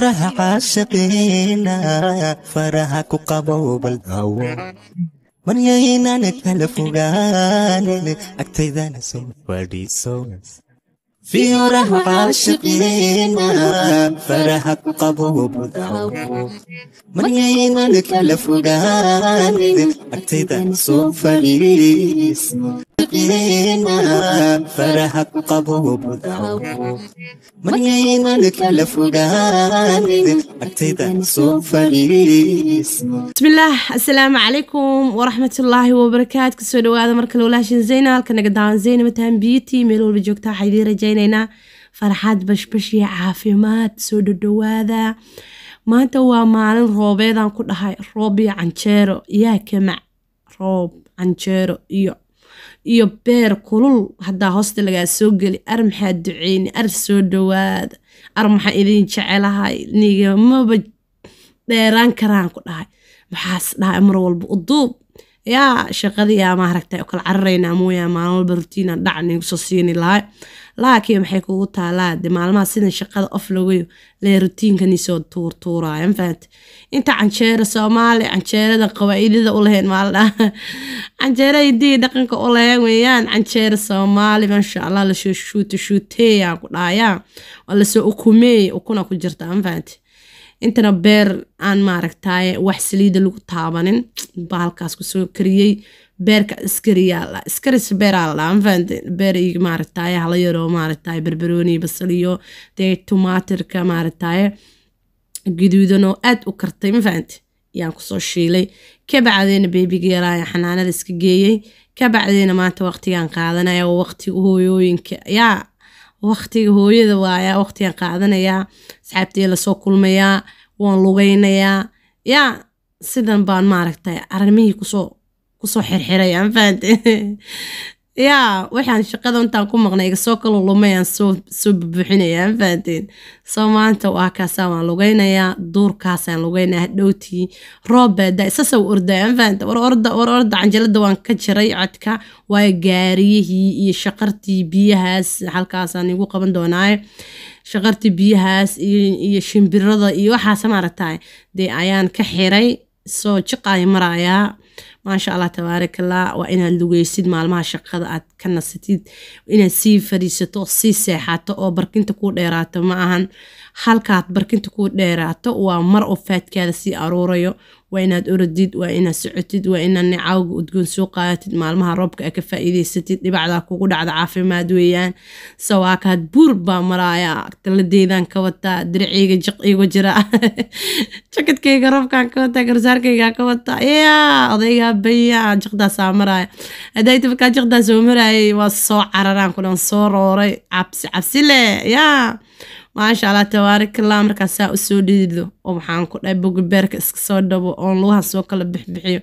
faraha caashiqiina faraha ku qabowbaldawo maryaynana kala fogaanin agtaydana soo fadhiiso fioraha caashiqiina faraha ku qabowbaldawo maryaynana kala fogaanin agtaydana soo fadhiiso faraha ku qabo bismillaah assalaamu calaykum waraxmatullaahi wabarakaatu kusoo dhawaada mar kale walaashinzeyna halka naga daawanzeyna mataan biity meel walba joogta waxaa idiin rajaynaynaa farxaad bashbash iyo caafimaad soo dhadhawaada maanta waa maalin roobeedaan ku dhahay roob iyo canjeero yaa kamac roob canjeero iyo iyo beer kulul haddaa hoosta lagaa soo geli ar maxaa duceyni ar soo dhowaada ar maxaa idin jecelahay nigamaba dheeraan karaan ku dhahay maxaas dhahay mar walba u duub yaa shaqadii yaa maaragtay kala cararaynaa mooyaa maalin walba rutiina dhac nigu soo siini lahay laakiin maxay kugu taalaa de maalmaha sidan shaqada of lagayo lee rutiinkanisoo soo tuurtuuraayo mafahanta inta canjeera soomaali canjeerada qawaa'idada u lahayn maalda canjeera hidii dhaqanka u lahayn weeyaan canjeera soomaali maasha allah lasoo shuuta shuuteeyaan ku dhaayaa waa lasoo ukumeey ukuna ku jirta mafahanta intana beer aan maaragtaaye wax saliida lagu taabanin baa halkaas kusoo kariyey beerka iskariyaala iskaris beeraala beer hala yaroo maaragtaaye barbarooni basaliyo dee tumaatirka maaragtaaye gaduudan oo aad u kartay mafahante yaan kusoo shiilay kabacdeena beebiga yaraayan xanaanada iska geeyey kabacdeena maanta waqtigaan qaadanaya oo waqtiga hooyooyinka yaa waktiga hooyada waayaa waktigaan qaadanayaa asxaabtee lasoo kulmayaa waan lugaynayaa yaa sidan baan maaragtay arrimihii kusoo kusoo xirxiraya ma fahante yaa waxaan shaqada intaan ku maqnay igasoo kalulumayaan soo bubuuxinaya ma fahanteen soo maanta waa kaasaan waan lugaynayaa duurkaasaan lugaynaya hadhowtii roob baa daa u ordaya ma war orda war orda canjalada waan ka jiray codka waayo gaariyihii iyo shaqartii biyahaas halkaasaan igu qaban doonaayo shaqartii biyahaas iyo shimbirada iyo waxaas maaragtay dee ayaan ka xiray soo jiqaay maraayaa maasha allah tabaarakallah waa inaad lugeysid maalmaha shaqada aad ka nasatid inaad sii fadhiisato sii seexato oo barkinta ku dheeraato ma ahan halkaad barkinta ku dheeraato waa mar oo faadkaada sii aruurayo waa inaad orodid waa inaad socotid waa inaad nicaawga udgoon soo qaadatid maalmaha roobka a ka faa'iidaysatid dhibacdaa kugu dhacda caafimaad weeyaan sawaakaad buur baa maraaya taladeydaan ka wataa diriceyga jiq iigu jira jakadkayga roobkan ka wataa garsaarkaygaa ka wataa yaa odaygaa baya jaqdaasaa maraaya haddaay markaa jiqdaa oo maraayay waa soo cararaan kulan soo rooray cabsi cabsi leh yaa maasha allah tabaarakallah markaasaa usoo dhiido oo waxaan ku dhahay bogibeerka iska soo dhabo oo lugaha soo kala bixbixiyo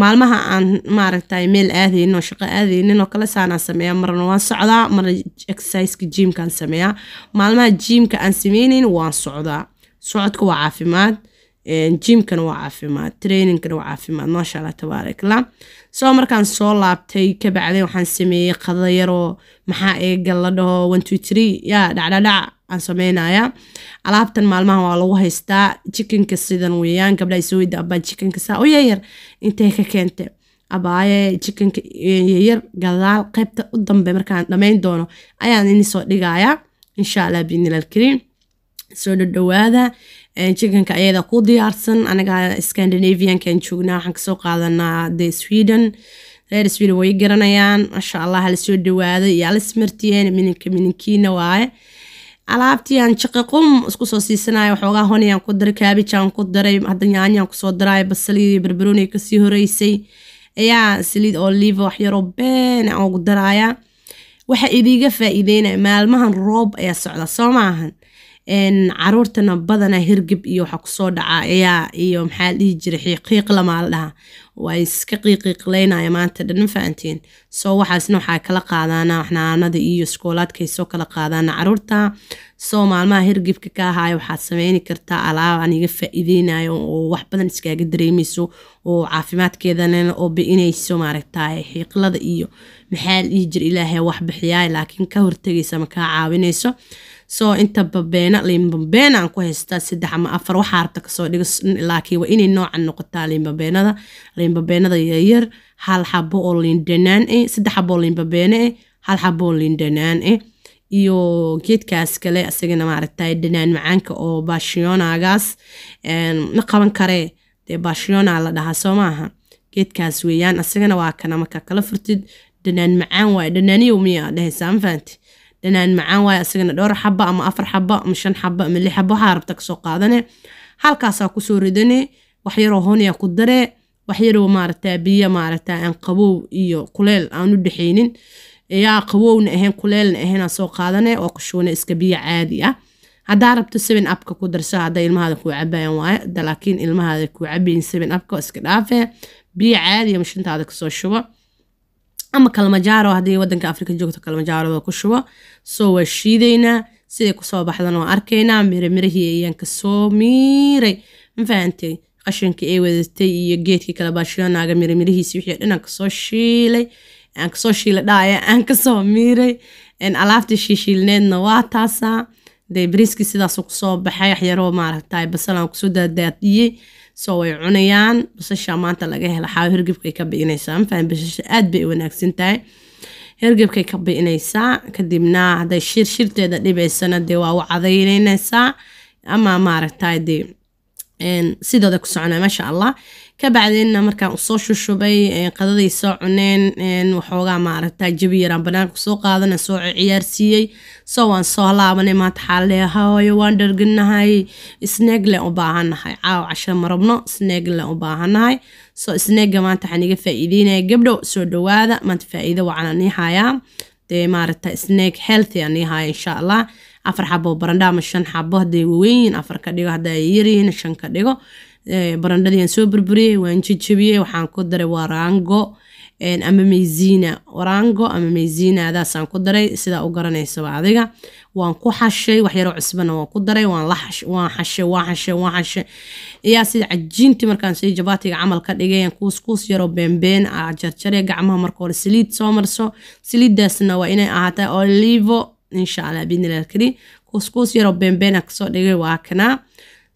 maalmaha aan maaragtay meel aadaynin oo shaqo aadaynin oo kale saanaan sameeyaa marna waan socdaa marna exerciseka jiimkaan sameeyaa maalmaha jiimka aan sameynayn waan socdaa socodka waa caafimaad jiimkana waa caafimaad trainingkana waa caafimaad maasha allah tabaarakallah soo markaan soo laabtay kabacdeen waxaan sameeyey qadayaroo maxaa eegal la dhaho one two three yaa dhacdhadhaca aan sameynayaa alaabtan maalmaha waa lagu haystaa jikinka sidan weeyaan gabdha isooyda abaa jikinka saa u yaryar intay ka keente abaaye jikinka eh, yaryar gadaal qaybta u dambe markaan dhammayn doono ayaan ini soo dhigayaa insha allah biinilaalkariim soo dhadhawaada jikinka eh, ayada ku diyaarsan anaga scandinaviankan joognaa waxaan kasoo qaadanaa de sweden reer sweden way garanayaan maasha allah hala soo dhawaada iyo hala ismartiyeen mininka mininkiina waaye alaabtii aan jaqiqum isku soo siisanayo waxoogaa honiyaan ku daray kaabijaan ku daray hadda yaanyaan kusoo daraay basalii barbarooniga kasii horeysay ayaa saliid oliva waxyaroo beena aan ah ugu daraaya waxa idiiga faa'iideynaya maalmahan roob ayaa socda soo maahan caruurtana badanaa hirgib iyo waxa kusoo dhacaa ayaa iyo maxaa dhihi jiray qiiq lamaa dhahaa waa iska qiiqiiqilaynaya maanta dhan fahantiin soo waxaasna waxaa kala qaadaana waxnaanada iyo iskoolaadkay soo kala qaadaana caruurta soo maalmaha hirgibka ka ahaayo waxaad sameyni kartaa alaab aan iga faa-iideynayo oo wax badan iskaaga dareemeyso oo caafimaadkeedana oo bi-inayso xiiqlada iyo maxaa ii jir ilaahay wax bixiyaay laakiin ka hortegaysa ma kaa caawinayso soo inta babeena liinbabeena aan ku haystaa saddex ama afar waxaa rabta kasoo dhigo laakiin waa inay noocan noqotaa liinbabeenada liinbabeenada yaryar hal xabo oo e, liindhanaan eh saddex xabo liinbabeene eh hal xabo oo liindhanaan eh iyo geedkaas kale isagana maaragtay dhanaan macaanka oo bashionagaas ma qaban karee dee bashiona la dhahaa soo maaha geedkaas weeyaan isagana waa kana markaa kala furtid dhanaan macaan waaye dhanaaniyow miyaa dhehaysaa ma fahanti dhanaan macaan waaye isagana dhowr xaba ama afar xaba ama shan xaba ama lix xaba waxaa rabta kasoo qaadane halkaasaa kusoo ridane wax yaroo hooniyaa ku daree waxyarow maaragtaa biyo maaragtaa aan qabow iyo kuleel aan u dhexaynin yaa qabowna ahayn kuleelna ahaynaan soo qaadane oo kushuune iska biyo caadi ah haddaa rabto seven abka ku darso haddaa ilmahaada kuu cabayan waaye laakiin ilmahaada kuu cabayin seven abka iska dhaafee biyo caadiya mashintaada kasoo shubo ama kalmajaaro haddii wadanka afrika joogto kalmajaarada ku shubo soo waa shiidaynaa siday kusoo baxdan waa arkaynaa miro ayaan kasoo miiray ma fahantay qashinka ay wadatay iyo geedkii kala baashiyoonaaga mirimirihiisi wixii dhan aan kasoo shiilay aan kasoo shiila dhacaya aan kasoo miiray alaabtii shiishiilneedna waa taasaa dee bariiskii sidaasuu kusoo baxay waxyaroo maaragtay basalaan kusoo daadaadiyey soo way cunayaan basasha maanta laga hela xaawo hergebkay ka bi'inaysaa mafaham basasha aad bay wanaagsan tahay hergebkay ka bi'inaysaa kadibna hadday shir shirteeda dhibaysana dee waa u cadaynaysaa ama maaragtay dee sidooda ku soconaa maasha allah kabacdeenna markaan usoo shushubay qadaday soo cuneen waxoogaa maaragta jabi yaraan banaanka usoo qaadana soo ciyaarsiiyey soo waan soo laabanay maanta xaaleehaayo waan dharginahay sneegle u baahannahay caaw casho marabno sneegle u baahannahay soo sneega maanta waxaan iga faa'iideynaya gabdho soo dhowaada maanta faa'iido wacan aniihayaa dee maaragta sneeg healthy aniihaya insha allah afar xabo barandha ama shan xabo haday waweynyiin afar ka dhigo hada ay yaryihiin shan ka dhigo eh, barandhadiiaan soo burburiyey waan jejebiyey waxaan ku daray warango ama meyziina warango ama meyziina adaasaan ku daray sidaa u garanaysaba adiga waan ku xashay waxyaro cusbana waan ku daray waan xashay waan xashay waan xashay iyaa sida cajiintii markaan sii jabaatiga camal ka dhigay kuuskuus yaroo beenbeen ah jarjare gacmaha marka hore saliid soo marso saliiddaasna waa inay ahaatay olivo insha allah biidnillahi alkariim kuuskuus yaroo beenbeena kasoo dhigay waa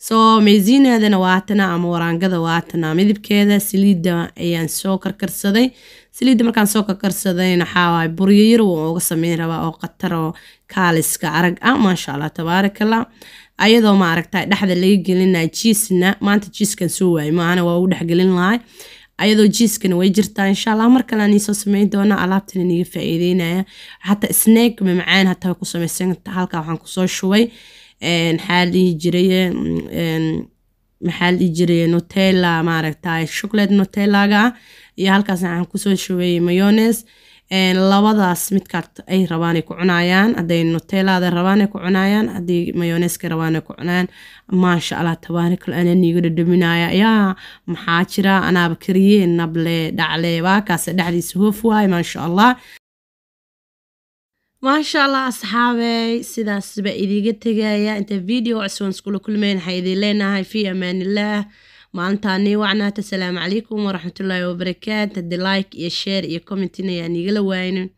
soo meesiinaadana waatana ama waraangada waatana midibkeeda saliida ayaan soo karkarsaday saliidda markaan soo karkarsadayna waxaawaay buryo yar waan uga sameyn rabaa oo qataroo kaaliska arag ah maasha allah tabaarakallah ayadoo maaragta dhexda laga gelina jiisna maanta jiiskan soo waayay maana waa ugu dhex gelin lahay ayadoo jiiskana way jirtaa insha allah mar kale aan iisoo sameyn doona alaabtan iniga faa'iideynaya xataa snack mamacaan hataa ku samaysanta halkaa waxaan kusoo shubay maxaa dhihi jiray maxaa dhihi jiray notella maaragtay chocolate notellaga iyo halkaas waxaan kusoo shubay mayones labadaas midkaad ay rabaanay ku cunayaan haday nuteelada rabaanay ku cunayaan hadii mayoneska rabaanay ku cunayaan maasha allah tabaarakal ana niigu dhadhaminaya yaa maxaa jira anaaba kariye nable dhacle baakaase dhexdiisa hoof waay maasha allah maasha allah asxaabey sidaasba idiiga tegaya inta video cusubaan iskula kulmeyn waxaa idin leenahay fi amaanillah maalintaani wacnaata asalaamu calaykum waraxmatullaahi wabarakaatu haddii like iyo share iyo comment inayaan igala waaynin